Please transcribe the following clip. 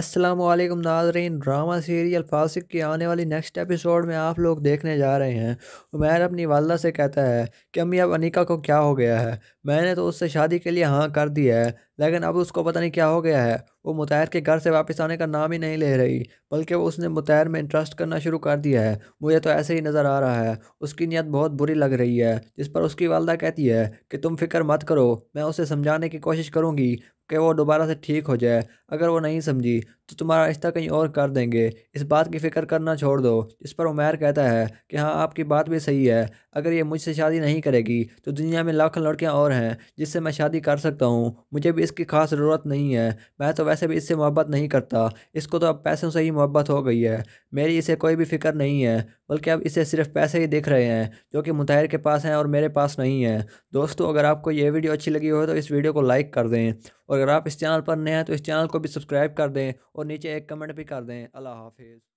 असलम नाजरीन drama serial फासिक की आने वाली नेक्स्ट एपिसोड में आप लोग देखने जा रहे हैं उमैर अपनी वालदा से कहता है कि अम्मी अब अनिका को क्या हो गया है मैंने तो उससे शादी के लिए हाँ कर दिया है लेकिन अब उसको पता नहीं क्या हो गया है वो मुतैर के घर से वापस आने का नाम ही नहीं ले रही बल्कि वो उसने मुतैर में इंटरेस्ट करना शुरू कर दिया है मुझे तो ऐसे ही नज़र आ रहा है उसकी नीयत बहुत बुरी लग रही है जिस पर उसकी वालदा कहती है कि तुम फिक्र मत करो मैं उसे समझाने की कोशिश करूँगी कि वो दोबारा से ठीक हो जाए अगर वो नहीं समझी तो तुम्हारा रिश्ता कहीं और कर देंगे इस बात की फ़िक्र करना छोड़ दो इस पर उमैर कहता है कि हाँ आपकी बात भी सही है अगर ये मुझसे शादी नहीं करेगी तो दुनिया में लाखों लड़कियाँ और हैं जिससे मैं शादी कर सकता हूँ मुझे भी इसकी खास ज़रूरत नहीं है मैं तो वैसे भी इससे मोहब्बत नहीं करता इसको तो अब पैसों से ही मोहब्बत हो गई है मेरी इसे कोई भी फिक्र नहीं है बल्कि अब इसे सिर्फ पैसे ही देख रहे हैं जो कि मुताहिर के पास हैं और मेरे पास नहीं है दोस्तों अगर आपको ये वीडियो अच्छी लगी हो तो इस वीडियो को लाइक कर दें और अगर आप इस चैनल पर नए हैं तो इस चैनल को भी सब्सक्राइब कर दें और नीचे एक कमेंट भी कर दें अल्लाह हाफिज़